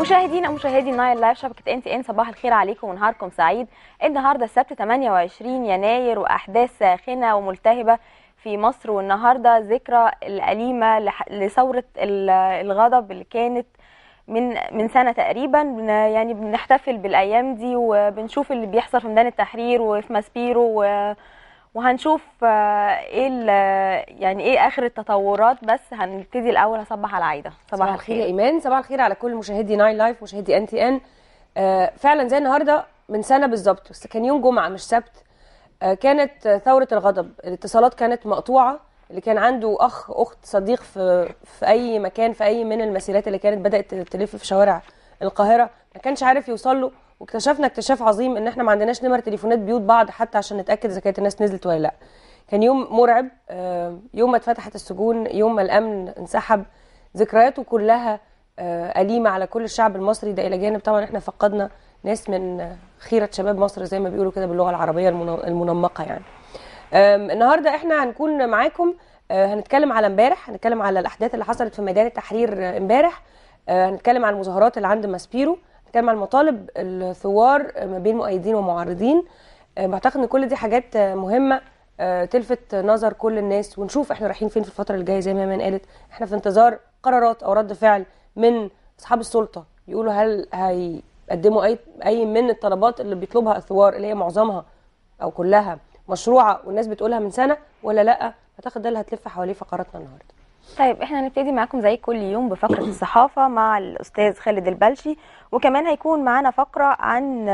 مشاهدينا ومشاهدي نايل لايف شبكه ان تي ان صباح الخير عليكم ونهاركم سعيد النهارده السبت 28 يناير واحداث ساخنه وملتهبه في مصر والنهارده ذكرى الاليمه لثوره الغضب اللي كانت من من سنه تقريبا يعني بنحتفل بالايام دي وبنشوف اللي بيحصل في ميدان التحرير وفي ماسبيرو و وهنشوف آه، ايه يعني ايه اخر التطورات بس هنبتدي الاول هصبح على عايده صباح, صباح الخير يا ايمان صباح الخير على كل مشاهدي ناين لايف مشاهدي ان تي ان آه، فعلا زي النهارده من سنه بالظبط بس كان يوم جمعه مش سبت آه كانت ثوره الغضب الاتصالات كانت مقطوعه اللي كان عنده اخ اخت صديق في في اي مكان في اي من المسيرات اللي كانت بدات تلف في شوارع القاهره ما كانش عارف يوصل له واكتشفنا اكتشاف عظيم ان احنا ما عندناش نمر تليفونات بيوت بعض حتى عشان نتاكد اذا كانت الناس نزلت ولا لا كان يوم مرعب آه، يوم ما اتفتحت السجون يوم ما الامن انسحب ذكرياته كلها آه، أليمة على كل الشعب المصري ده إلى جانب طبعا احنا فقدنا ناس من خيرة شباب مصر زي ما بيقولوا كده باللغة العربية المنمقة يعني النهاردة احنا هنكون معاكم آه، هنتكلم على امبارح هنتكلم على الأحداث اللي حصلت في ميدان التحرير امبارح هنتكلم على المظاهرات اللي عند ماسبيرو كان مع المطالب الثوار ما بين مؤيدين ومعارضين آه، بعتقد ان كل دي حاجات آه، مهمه آه، تلفت نظر كل الناس ونشوف احنا رايحين فين في الفتره الجايه زي ما من قالت احنا في انتظار قرارات او رد فعل من اصحاب السلطه يقولوا هل هيقدموا اي اي من الطلبات اللي بيطلبها الثوار اللي هي معظمها او كلها مشروعه والناس بتقولها من سنه ولا لا اعتقد ده اللي هتلف حواليه فقراتنا النهارده طيب احنا هنبتدي معاكم زي كل يوم بفقره الصحافه مع الاستاذ خالد البلشي وكمان هيكون معانا فقره عن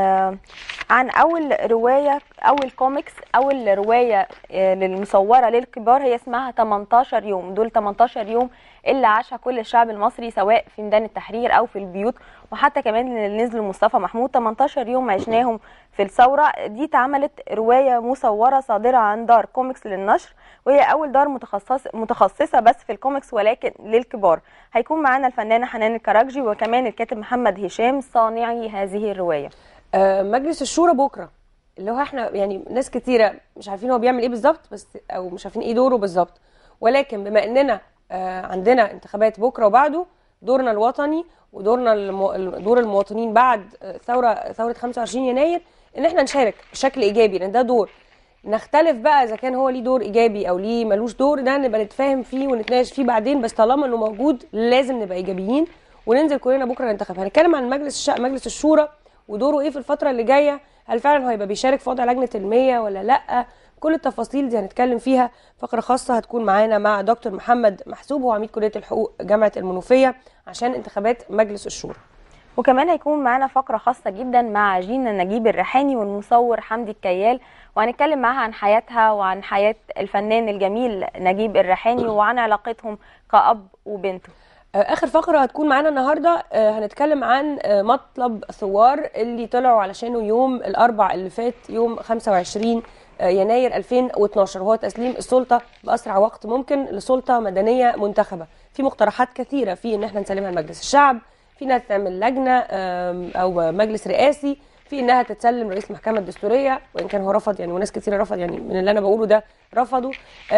عن اول روايه اول كوميكس اول روايه آه، للمصوره للكبار هي اسمها 18 يوم دول 18 يوم اللي عاشها كل الشعب المصري سواء في ميدان التحرير او في البيوت وحتى كمان اللي نزلوا مصطفى محمود 18 يوم عشناهم في الثوره دي اتعملت روايه مصوره صادره عن دار كوميكس للنشر وهي اول دار متخصص متخصصه بس في الكوميكس ولكن للكبار هيكون معانا الفنانه حنان الكراكجي وكمان الكاتب محمد هشام صانعي هذه الروايه آه، مجلس الشورى بكره اللي هو احنا يعني ناس كتيره مش عارفين هو بيعمل ايه بالظبط بس او مش عارفين ايه دوره بالظبط ولكن بما اننا آه، عندنا انتخابات بكره وبعده دورنا الوطني ودورنا دور المواطنين بعد آه، ثوره ثوره 25 يناير ان احنا نشارك بشكل ايجابي لان ده دور نختلف بقى اذا كان هو ليه دور ايجابي او ليه ملوش دور ده نبقى نتفاهم فيه ونتناقش فيه بعدين بس طالما انه موجود لازم نبقى ايجابيين وننزل كلنا بكره ننتخب هنتكلم عن مجلس الش... مجلس الشورى ودوره ايه في الفتره اللي جايه هل فعلا هو هيبقى بيشارك في وضع لجنه المية ولا لا كل التفاصيل دي هنتكلم فيها فقره خاصه هتكون معانا مع دكتور محمد محسوب هو عميد كليه الحقوق جامعه المنوفيه عشان انتخابات مجلس الشورى وكمان هيكون معانا فقرة خاصة جدا مع جينا نجيب الريحاني والمصور حمدي الكيال وهنتكلم معاها عن حياتها وعن حياة الفنان الجميل نجيب الريحاني وعن علاقتهم كأب وبنته آه، اخر فقره هتكون معانا النهارده آه، هنتكلم عن آه، مطلب ثوار اللي طلعوا علشانه يوم الاربع اللي فات يوم 25 يناير 2012 وهو تسليم السلطه باسرع وقت ممكن لسلطه مدنيه منتخبه في مقترحات كثيره في ان احنا نسلمها لمجلس الشعب في انها تعمل لجنه او مجلس رئاسي في انها تتسلم رئيس المحكمه الدستوريه وان كان هو رفض يعني وناس كثيره رفض يعني من اللي انا بقوله ده رفضوا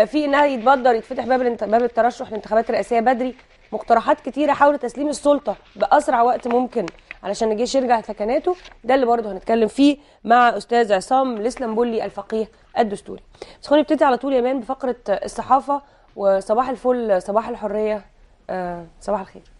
في انها يتبدر يتفتح باب باب الترشح للانتخابات الرئاسيه بدري مقترحات كتيره حول تسليم السلطه باسرع وقت ممكن علشان الجيش يرجع سكناته ده اللي برضه هنتكلم فيه مع استاذ عصام الاسلامبولي الفقيه الدستوري بس خلينا نبتدي على طول يا مان بفقره الصحافه وصباح الفل صباح الحريه آه، صباح الخير